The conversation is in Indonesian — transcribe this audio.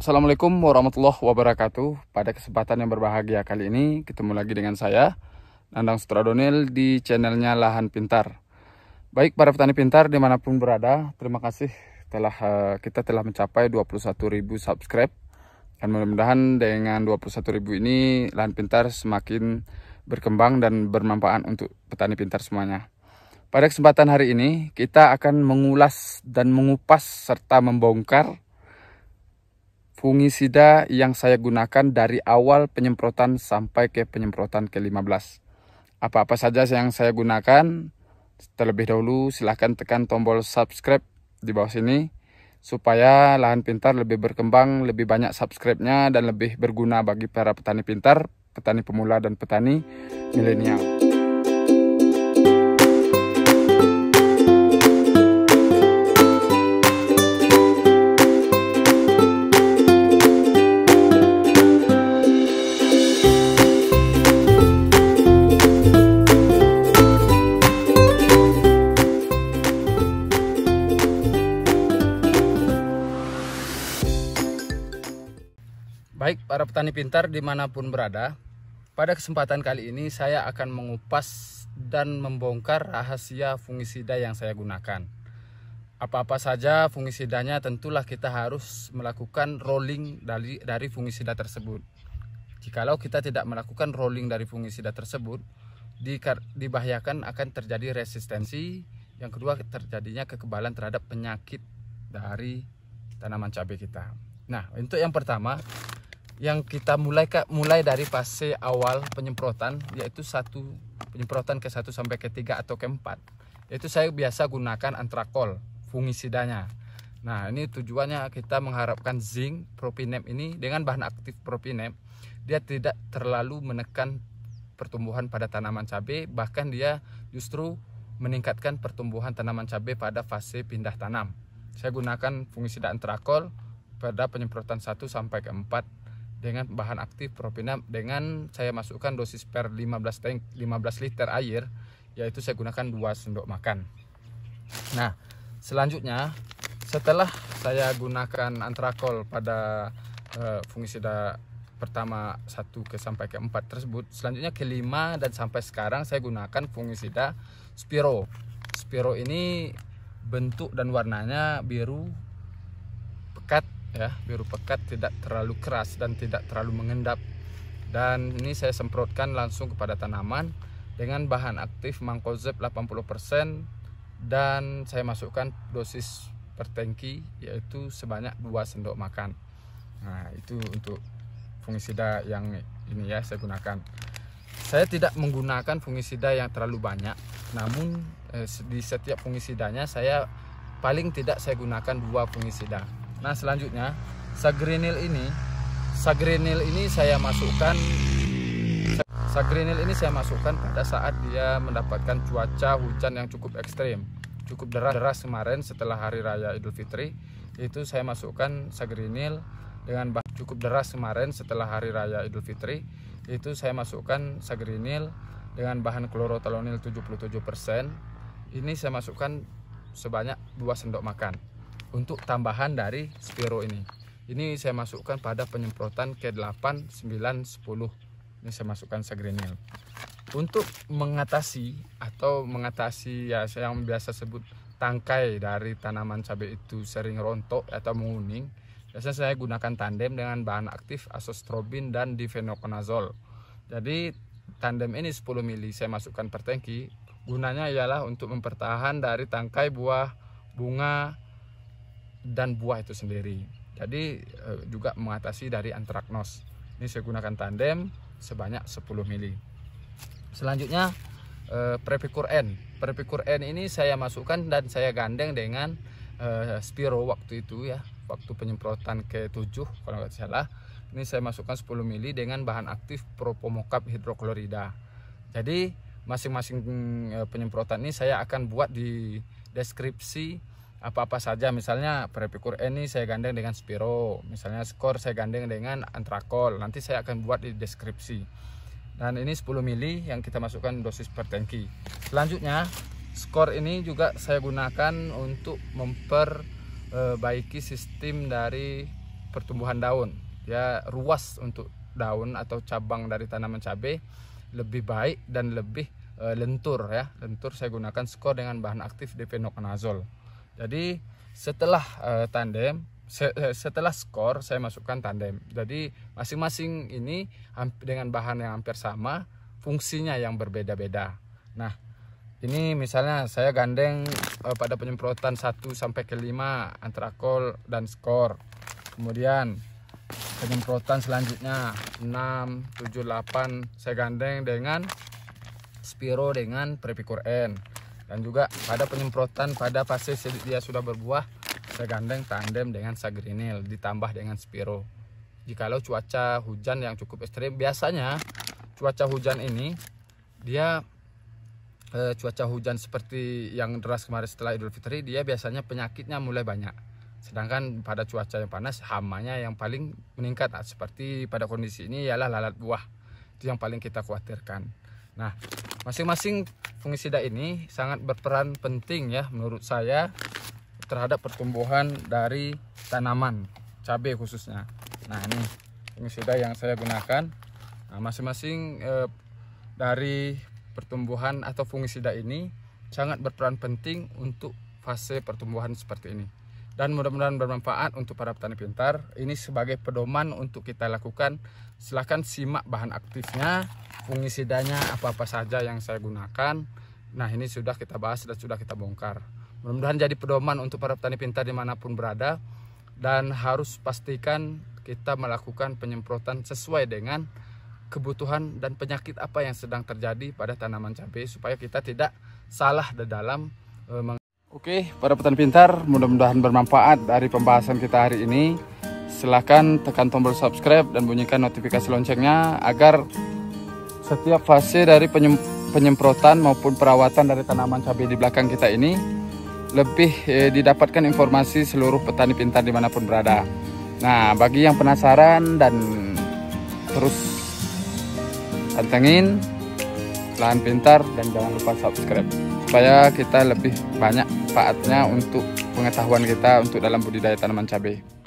Assalamualaikum warahmatullahi wabarakatuh. Pada kesempatan yang berbahagia kali ini, ketemu lagi dengan saya, Nandang Sutradonil di channelnya Lahan Pintar. Baik para petani pintar dimanapun berada, terima kasih telah eh, kita telah mencapai 21.000 subscribe. Dan mudah-mudahan dengan 21.000 ini Lahan Pintar semakin berkembang dan bermanfaat untuk petani pintar semuanya. Pada kesempatan hari ini, kita akan mengulas dan mengupas serta membongkar fungisida yang saya gunakan dari awal penyemprotan sampai ke penyemprotan ke-15. Apa-apa saja yang saya gunakan, terlebih dahulu silahkan tekan tombol subscribe di bawah sini supaya lahan pintar lebih berkembang, lebih banyak subscribe-nya dan lebih berguna bagi para petani pintar, petani pemula dan petani milenial. Baik para petani pintar dimanapun berada, pada kesempatan kali ini saya akan mengupas dan membongkar rahasia fungisida yang saya gunakan. Apa-apa saja fungisidanya tentulah kita harus melakukan rolling dari, dari fungisida tersebut. Jikalau kita tidak melakukan rolling dari fungisida tersebut, dibahayakan akan terjadi resistensi, yang kedua terjadinya kekebalan terhadap penyakit dari tanaman cabai kita. Nah, untuk yang pertama, yang kita mulai kak mulai dari fase awal penyemprotan yaitu satu penyemprotan ke satu sampai ke tiga atau ke empat itu saya biasa gunakan antrakol fungisidanya nah ini tujuannya kita mengharapkan zinc propinem ini dengan bahan aktif propinem dia tidak terlalu menekan pertumbuhan pada tanaman cabai bahkan dia justru meningkatkan pertumbuhan tanaman cabai pada fase pindah tanam saya gunakan fungisida antrakol pada penyemprotan 1 sampai ke 4 dengan bahan aktif propinam dengan saya masukkan dosis per 15 tank 15 liter air yaitu saya gunakan 2 sendok makan nah selanjutnya setelah saya gunakan antrakol pada uh, eh, fungisida pertama 1 ke sampai ke 4 tersebut selanjutnya kelima dan sampai sekarang saya gunakan fungisida spiro spiro ini bentuk dan warnanya biru pekat ya biru pekat tidak terlalu keras dan tidak terlalu mengendap dan ini saya semprotkan langsung kepada tanaman dengan bahan aktif mangkozeb 80% dan saya masukkan dosis per tangki yaitu sebanyak 2 sendok makan nah itu untuk fungisida yang ini ya saya gunakan saya tidak menggunakan fungisida yang terlalu banyak namun eh, di setiap fungisidanya saya paling tidak saya gunakan dua fungisida Nah selanjutnya sagrenil ini sagrenil ini saya masukkan sagrenil ini saya masukkan pada saat dia mendapatkan cuaca hujan yang cukup ekstrim cukup deras deras kemarin setelah hari raya Idul Fitri itu saya masukkan sagrenil dengan cukup deras kemarin setelah hari raya Idul Fitri itu saya masukkan sagrenil dengan bahan klorotalonil 77% ini saya masukkan sebanyak 2 sendok makan untuk tambahan dari spiro ini ini saya masukkan pada penyemprotan K8, 9, 10 ini saya masukkan segrenil untuk mengatasi atau mengatasi ya saya yang biasa sebut tangkai dari tanaman cabai itu sering rontok atau menguning biasanya saya gunakan tandem dengan bahan aktif asostrobin dan difenokonazol jadi tandem ini 10 mili saya masukkan per tangki gunanya ialah untuk mempertahan dari tangkai buah bunga dan buah itu sendiri. Jadi eh, juga mengatasi dari antraknos. Ini saya gunakan tandem sebanyak 10 mili. Selanjutnya eh, prepikur N. Prepikur N ini saya masukkan dan saya gandeng dengan eh, Spiro waktu itu ya, waktu penyemprotan ke-7 kalau nggak salah. Ini saya masukkan 10 mili dengan bahan aktif propomokap hidroklorida. Jadi masing-masing penyemprotan ini saya akan buat di deskripsi apa-apa saja misalnya prepikur eh, ini saya gandeng dengan spiro misalnya skor saya gandeng dengan antrakol nanti saya akan buat di deskripsi dan ini 10 mili yang kita masukkan dosis per tanki selanjutnya skor ini juga saya gunakan untuk memperbaiki eh, sistem dari pertumbuhan daun ya ruas untuk daun atau cabang dari tanaman cabai lebih baik dan lebih eh, lentur ya lentur saya gunakan skor dengan bahan aktif depenoknazol jadi setelah uh, tandem eh, setelah skor saya masukkan tandem. Jadi masing-masing ini dengan bahan yang hampir sama, fungsinya yang berbeda-beda. Nah, ini misalnya saya gandeng uh, pada penyemprotan 1 sampai ke 5 antrakol dan skor. Kemudian penyemprotan selanjutnya 6, 7, 8 saya gandeng dengan Spiro dengan Prepikur N dan juga pada penyemprotan pada fase dia sudah berbuah saya gandeng tandem dengan sagrinil ditambah dengan spiro jikalau cuaca hujan yang cukup ekstrim biasanya cuaca hujan ini dia eh, cuaca hujan seperti yang deras kemarin setelah Idul Fitri dia biasanya penyakitnya mulai banyak sedangkan pada cuaca yang panas hamanya yang paling meningkat seperti pada kondisi ini ialah lalat buah itu yang paling kita khawatirkan Nah, masing-masing fungisida ini sangat berperan penting ya menurut saya terhadap pertumbuhan dari tanaman cabai khususnya. Nah, ini fungisida yang saya gunakan. Nah, masing-masing eh, dari pertumbuhan atau fungisida ini sangat berperan penting untuk fase pertumbuhan seperti ini. Dan mudah-mudahan bermanfaat untuk para petani pintar. Ini sebagai pedoman untuk kita lakukan. Silahkan simak bahan aktifnya fungisidanya apa-apa saja yang saya gunakan. Nah ini sudah kita bahas dan sudah kita bongkar. Mudah-mudahan jadi pedoman untuk para petani pintar dimanapun berada dan harus pastikan kita melakukan penyemprotan sesuai dengan kebutuhan dan penyakit apa yang sedang terjadi pada tanaman cabai supaya kita tidak salah di dalam e, Oke, para petani pintar, mudah-mudahan bermanfaat dari pembahasan kita hari ini. Silahkan tekan tombol subscribe dan bunyikan notifikasi loncengnya agar setiap fase dari penyemprotan maupun perawatan dari tanaman cabai di belakang kita ini lebih eh, didapatkan informasi seluruh petani pintar dimanapun berada. Nah, bagi yang penasaran dan terus pantengin lahan pintar dan jangan lupa subscribe supaya kita lebih banyak manfaatnya untuk pengetahuan kita untuk dalam budidaya tanaman cabai.